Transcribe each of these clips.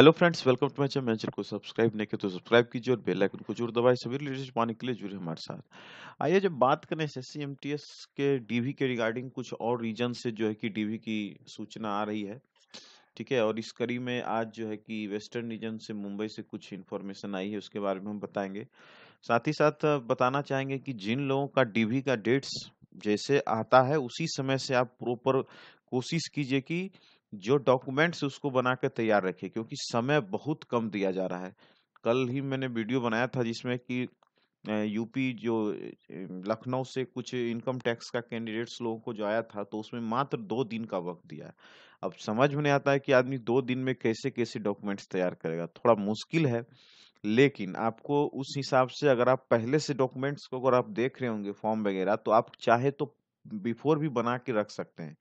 hello friends welcome to my channel channel को subscribe नहीं किया तो सब्सक्राइब कीजिए और बेल आइकन को जरूर दबाएं सभी लेटेस्ट पाने के लिए जुड़े हमारे साथ आइए जब बात करें एस एस के डीवी के रिगार्डिंग कुछ और रीजन से जो है कि डीवी की सूचना आ रही है ठीक है और इस कड़ी में आज जो है कि वेस्टर्न रीजन से मुंबई से कुछ इन्फॉर्मेशन आई है उसके बारे में हम बताएंगे साथ ही साथ बताना चाहेंगे कि जिन लोगों का डीवी का डेट्स जैसे आता है उसी समय से आप प्रॉपर कोशिश कीजिए कि की जो डॉक्यूमेंट्स उसको बना के तैयार रखे क्योंकि समय बहुत कम दिया जा रहा है कल ही मैंने वीडियो बनाया था जिसमें कि यूपी जो लखनऊ से कुछ इनकम टैक्स का कैंडिडेट्स लोगों को जो आया था तो उसमें मात्र दो दिन का वक्त दिया है अब समझ में नहीं आता है कि आदमी दो दिन में कैसे कैसे डॉक्यूमेंट्स तैयार करेगा थोड़ा मुश्किल है लेकिन आपको उस हिसाब से अगर आप पहले से डॉक्यूमेंट्स को अगर आप देख रहे होंगे फॉर्म वगैरह तो आप चाहे तो बिफोर भी बना के रख सकते हैं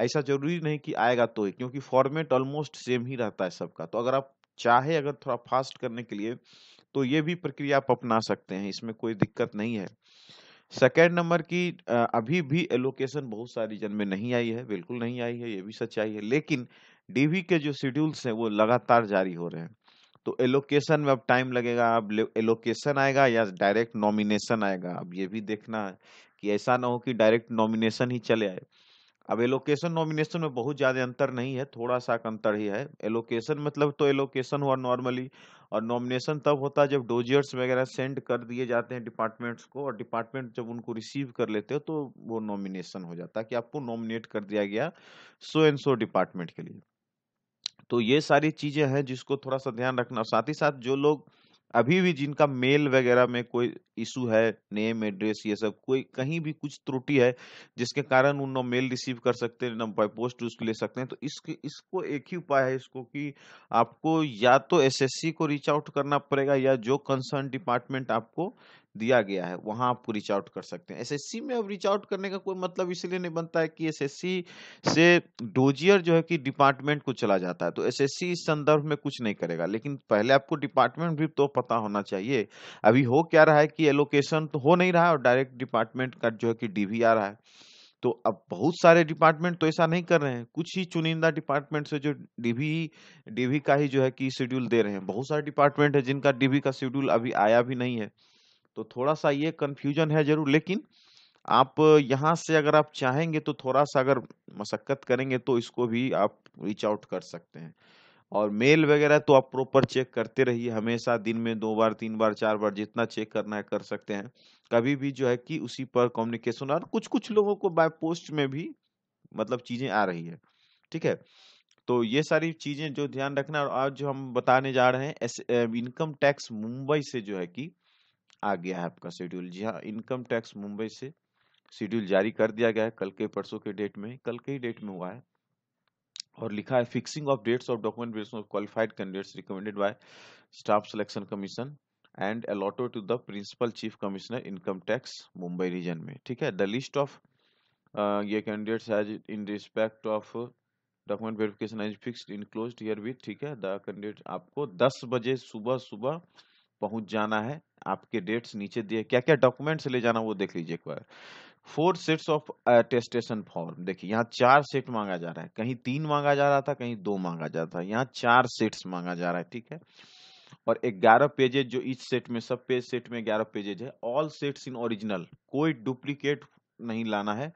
ऐसा जरूरी नहीं कि आएगा तो ही क्योंकि फॉर्मेट ऑलमोस्ट सेम ही रहता है सबका तो अगर आप चाहे अगर थोड़ा फास्ट करने के लिए तो ये भी प्रक्रिया आप अपना सकते हैं इसमें कोई दिक्कत नहीं है सेकेंड नंबर की अभी भी एलोकेशन बहुत सारे रीजन में नहीं आई है बिल्कुल नहीं आई है ये भी सच्चाई है लेकिन डीवी के जो शेड्यूल्स हैं वो लगातार जारी हो रहे हैं तो एलोकेशन में अब टाइम लगेगा अब एलोकेशन आएगा या डायरेक्ट नॉमिनेशन आएगा अब ये भी देखना है कि ऐसा ना हो कि डायरेक्ट नॉमिनेशन ही चले आए अब एलोकेशन नॉमिनेशन में बहुत ज़्यादा अंतर नहीं है थोड़ा सा अंतर ही है एलोकेशन मतलब तो एलोकेशन हुआ नॉर्मली और नॉमिनेशन तब होता है जब डोजियर्स वगैरह सेंड कर दिए जाते हैं डिपार्टमेंट्स को और डिपार्टमेंट जब उनको रिसीव कर लेते हो तो वो नॉमिनेशन हो जाता है कि आपको नॉमिनेट कर दिया गया सो एंड सो डिपार्टमेंट के लिए तो ये सारी चीज़ें हैं जिसको थोड़ा सा ध्यान रखना साथ ही साथ जो लोग अभी भी जिनका मेल वगैरह में कोई इशू है नेम एड्रेस ये सब कोई कहीं भी कुछ त्रुटि है जिसके कारण उन मेल रिसीव कर सकते हैं ना बाई पोस्ट उसको ले सकते हैं तो इसके इसको एक ही उपाय है इसको कि आपको या तो एसएससी को रीच आउट करना पड़ेगा या जो कंसर्न डिपार्टमेंट आपको दिया गया है वहां आपको रीच आउट कर सकते हैं एसएससी में अब रीच आउट करने का कोई मतलब इसलिए नहीं बनता है कि एसएससी से डोजियर जो है कि डिपार्टमेंट को चला जाता है तो एसएससी इस संदर्भ में कुछ नहीं करेगा लेकिन पहले आपको डिपार्टमेंट भी तो पता होना चाहिए अभी हो क्या रहा है कि एलोकेशन तो हो नहीं रहा है और डायरेक्ट डिपार्टमेंट का जो है कि डी आ रहा है तो अब बहुत सारे डिपार्टमेंट तो ऐसा नहीं कर रहे हैं कुछ ही चुनिंदा डिपार्टमेंट से जो डीवी डीवी का ही जो है कि शेड्यूल दे रहे हैं बहुत सारे डिपार्टमेंट है जिनका डीवी का शेड्यूल अभी आया भी नहीं है तो थोड़ा सा ये कंफ्यूजन है जरूर लेकिन आप यहाँ से अगर आप चाहेंगे तो थोड़ा सा अगर मशक्क़त करेंगे तो इसको भी आप रीच आउट कर सकते हैं और मेल वगैरह तो आप प्रॉपर चेक करते रहिए हमेशा दिन में दो बार तीन बार चार बार जितना चेक करना है कर सकते हैं कभी भी जो है कि उसी पर कम्युनिकेशन और कुछ कुछ लोगों को बाय पोस्ट में भी मतलब चीज़ें आ रही है ठीक है तो ये सारी चीज़ें जो ध्यान रखना और आज जो हम बताने जा रहे हैं इनकम टैक्स मुंबई से जो है कि आ गया है आपका शेड्यूल जी हाँ इनकम टैक्स मुंबई से शेड्यूल जारी कर दिया गया है कल के परसों के डेट में कल के ही डेट में हुआ है और लिखा है fixing of dates of document base of qualified candidates recommended by staff selection commission and allotted to the principal chief commissioner income tax Mumbai region में ठीक है द लिस्ट ऑफ ये candidates has in respect of document verification as fix in close year with ठीक है the candidate आपको दस बजे सुबह सुबह पहुंच जाना है आपके डेट्स नीचे दिए क्या क्या डॉक्यूमेंट्स ले जाना वो देख लीजिए एक बार four sets of attestation form देखिए यहाँ चार सेट मांगा जा रहा है कहीं तीन मांगा जा रहा था कहीं दो मांगा जा रहा था यहाँ चार सेट्स मांगा जा रहा है ठीक है और ग्यारह पेजेज जो इस सेट में सब पेज सेट में ग्यारह पेजेज है ऑल सेट्स इन ओरिजिनल कोई डुप्लीकेट नहीं लाना है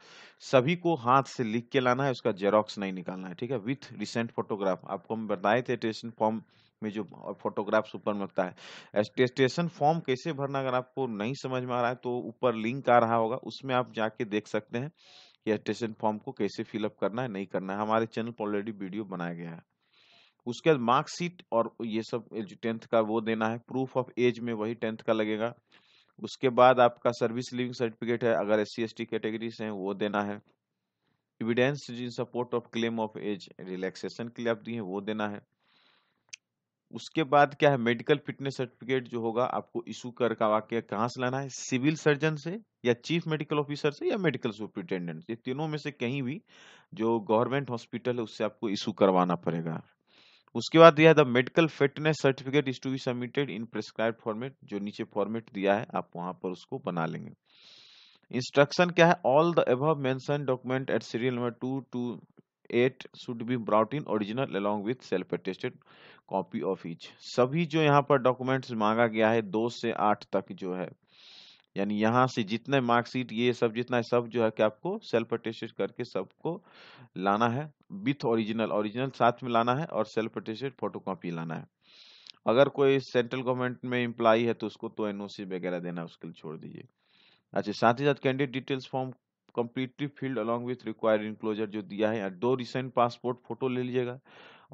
सभी को हाथ से लिख के लाना है उसका जेरोक्स नहीं निकालना है ठीक है विथ रिसेंट फोटोग्राफ आपको हम बताए थे फॉर्म में जो फोटोग्राफ ऊपर में लगता है टेस्टेशन फॉर्म कैसे भरना अगर आपको नहीं समझ में आ रहा है तो ऊपर लिंक आ रहा होगा उसमें आप जाके देख सकते हैं कि एस्टेशन फॉर्म को कैसे फिलअप करना है नहीं करना है हमारे चैनल पर ऑलरेडी वीडियो बनाया गया है उसके बाद मार्कशीट और ये सब टेंथ का वो देना है प्रूफ ऑफ एज में वही टेंथ का लगेगा उसके बाद आपका सर्विस लिविंग सर्टिफिकेट है अगर एस सी कैटेगरी से हैं वो देना है evidence in support of claim of age relaxation के लिए आप दिए वो देना है उसके बाद क्या है मेडिकल फिटनेस सर्टिफिकेट जो होगा आपको इशू कर करवा के कहाँ से लाना है सिविल सर्जन से या चीफ मेडिकल ऑफिसर से या मेडिकल सुप्रिंटेंडेंट ये तीनों में से कहीं भी जो गवर्नमेंट हॉस्पिटल है उससे आपको इशू करवाना पड़ेगा उसके बाद यह the medical fitness certificate is to be submitted in prescribe format जो नीचे फॉर्मेट दिया है आप वहां पर उसको बना लेंगे इंस्ट्रक्शन क्या है all the above mention document at serial number two two eight should be brought in original along with self attested copy of each सभी जो यहाँ पर डॉक्यूमेंट्स मांगा गया है दो से आठ तक जो है यानी यहाँ से जितने मार्कशीट ये सब जितना है सब जो है कि आपको सेल्फ अटेस्टेड करके सबको लाना है विथ ओरिजिनल ओरिजिनल साथ में लाना है और सेल्फ अटेस्टेड फोटोकॉपी लाना है अगर कोई सेंट्रल गवर्नमेंट में इम्प्लाई है तो उसको तो एनओसी वगैरह देना उसके लिए छोड़ दीजिए अच्छा साथ ही साथ candidate details form competitive field along with required enclosure जो दिया है दो रिसेंट पासपोर्ट फोटो ले लीजिएगा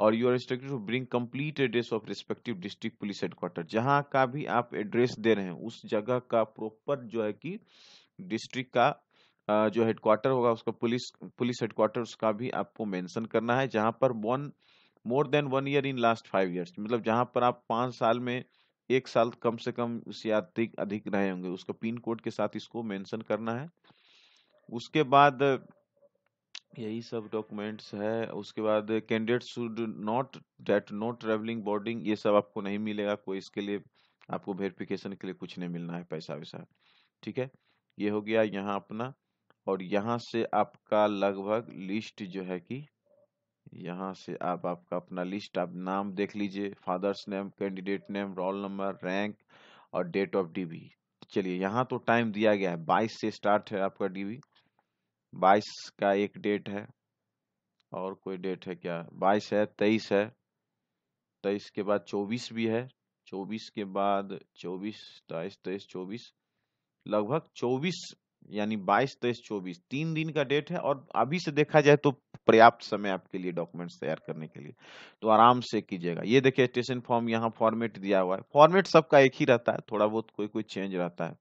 और you are instructed to bring complete address of respective district police headquarter जहाँ का भी आप एड्रेस दे रहे हैं उस जगह का प्रॉपर जो है कि डिस्ट्रिक्ट का जो हेडक्वार्टर होगा उसका पुलिस पुलिस हेडक्वार्टर उसका भी आपको मेंशन करना है जहाँ पर one more than one year in last five years मतलब जहाँ पर आप पाँच साल में एक साल कम से कम उससे अधिक अधिक रहे होंगे उसका पिन कोड के साथ इसको मेंशन करना है उसके बाद यही सब डॉक्यूमेंट्स है उसके बाद candidate should not date no travelling boarding ये सब आपको नहीं मिलेगा कोई इसके लिए आपको वेरिफिकेशन के लिए कुछ नहीं मिलना है पैसा वैसा ठीक है ये हो गया यहाँ अपना और यहाँ से आपका लगभग लिस्ट जो है कि यहाँ से आप आपका अपना लिस्ट आप नाम देख लीजिए father's name candidate name roll number rank और डेट ऑफ डीबी चलिए यहाँ तो टाइम दिया गया है बाईस से स्टार्ट है आपका डीबी बाईस का एक डेट है और कोई डेट है क्या बाईस है तेईस है तेईस के बाद चौबीस भी है चौबीस के बाद चौबीस बाईस तेईस चौबीस लगभग चौबीस यानी बाईस तेईस चौबीस तीन दिन का डेट है और अभी से देखा जाए तो पर्याप्त समय आपके लिए डॉक्यूमेंट्स तैयार करने के लिए तो आराम से कीजिएगा ये देखिए स्टेशन फॉर्म यहाँ फॉर्मेट दिया हुआ है फॉर्मेट सबका एक ही रहता है थोड़ा बहुत कोई कोई चेंज रहता है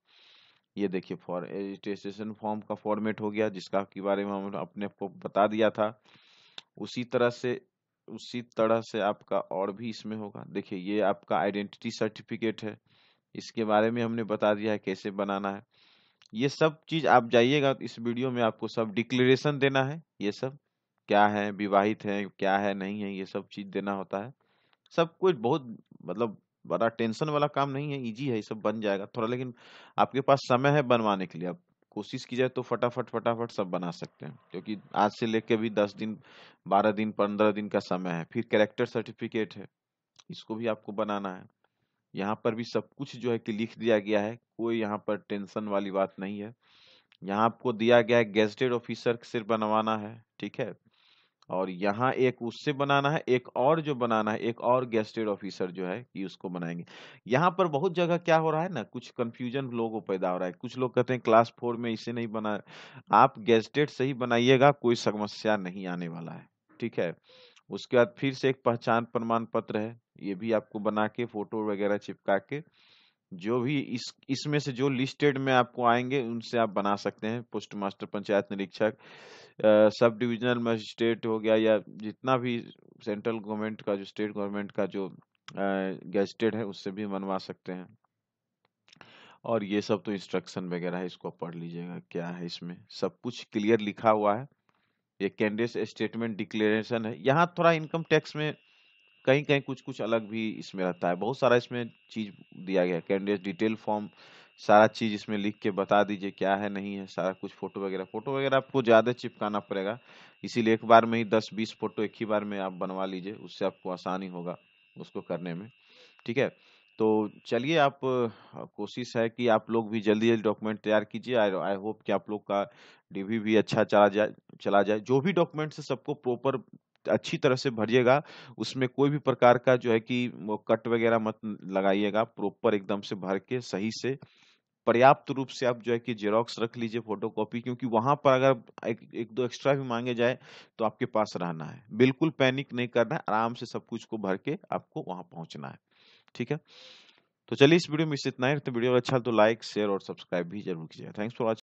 ये देखिए फॉर रजिस्ट्रेशन फॉर्म का फॉर्मेट हो गया जिसका के बारे में हमने अपने आपको बता दिया था उसी तरह से उसी तरह से आपका और भी इसमें होगा देखिए ये आपका आइडेंटिटी सर्टिफिकेट है इसके बारे में हमने बता दिया है कैसे बनाना है ये सब चीज़ आप जाइएगा इस वीडियो में आपको सब डिक्लेरेशन देना है ये सब क्या है विवाहित है क्या है नहीं है ये सब चीज़ देना होता है सब कुछ बहुत मतलब बड़ा टेंशन वाला काम नहीं है इजी है ये सब बन जाएगा थोड़ा लेकिन आपके पास समय है बनवाने के लिए आप कोशिश की जाए तो फटाफट फटाफट सब बना सकते हैं क्योंकि आज से लेके भी दस दिन बारह दिन पंद्रह दिन का समय है फिर कैरेक्टर सर्टिफिकेट है इसको भी आपको बनाना है यहाँ पर भी सब कुछ जो है कि लिख दिया गया है कोई यहाँ पर टेंशन वाली बात नहीं है यहाँ आपको दिया गया है गेजेटेड ऑफिसर सिर्फ बनवाना है ठीक है और यहाँ एक उससे बनाना है एक और जो बनाना है एक और गेस्टेड ऑफिसर जो है कि उसको बनाएंगे यहाँ पर बहुत जगह क्या हो रहा है ना कुछ कंफ्यूजन लोगों पैदा हो रहा है कुछ लोग कहते हैं क्लास फोर में इसे नहीं बना आप गेस्टेड से ही बनाइएगा कोई समस्या नहीं आने वाला है ठीक है उसके बाद फिर से एक पहचान प्रमाण पत्र है ये भी आपको बना के फोटो वगैरह चिपका के जो भी इस इसमें से जो लिस्टेड में आपको आएंगे उनसे आप बना सकते हैं पोस्ट मास्टर पंचायत निरीक्षक सब डिविजनल मजिस्ट्रेट हो गया या जितना भी सेंट्रल गवर्नमेंट का जो स्टेट गवर्नमेंट का जो गजटेड है उससे भी मनवा सकते हैं और ये सब तो इंस्ट्रक्शन वगैरह है इसको पढ़ लीजिएगा क्या है इसमें सब कुछ क्लियर लिखा हुआ है ये कैंडिडेट स्टेटमेंट डिक्लेरेशन है यहाँ थोड़ा इनकम टैक्स में कहीं कहीं कुछ कुछ अलग भी इसमें रहता है बहुत सारा इसमें चीज़ दिया गया कैंडिडेट डिटेल फॉर्म सारा चीज़ इसमें लिख के बता दीजिए क्या है नहीं है सारा कुछ फ़ोटो वगैरह फ़ोटो वगैरह आपको ज़्यादा चिपकाना पड़ेगा इसीलिए एक बार में ही दस बीस फ़ोटो एक ही बार में आप बनवा लीजिए उससे आपको आसानी होगा उसको करने में ठीक है तो चलिए आप कोशिश है कि आप लोग भी जल्दी जल्दी डॉक्यूमेंट तैयार कीजिए आई होप कि आप लोग का डीवी भी अच्छा चला जाए चला जाए जो भी डॉक्यूमेंट्स सबको प्रॉपर अच्छी तरह से भरिएगा उसमें कोई भी प्रकार का जो है कि कट वगैरह मत लगाइएगा प्रॉपर एकदम से भर के सही से पर्याप्त रूप से आप जो है कि जेरोक्स रख लीजिए फोटो कॉपी क्योंकि वहां पर अगर एक, एक दो एक्स्ट्रा भी मांगे जाए तो आपके पास रहना है बिल्कुल पैनिक नहीं करना है आराम से सब कुछ को भर के आपको वहां पहुंचना है ठीक है तो चलिए इस वीडियो में इस इतना ही वीडियो अच्छा तो लाइक शेयर और सब्सक्राइब भी जरूर कीजिएगा थैंक्स फॉर वॉचिंग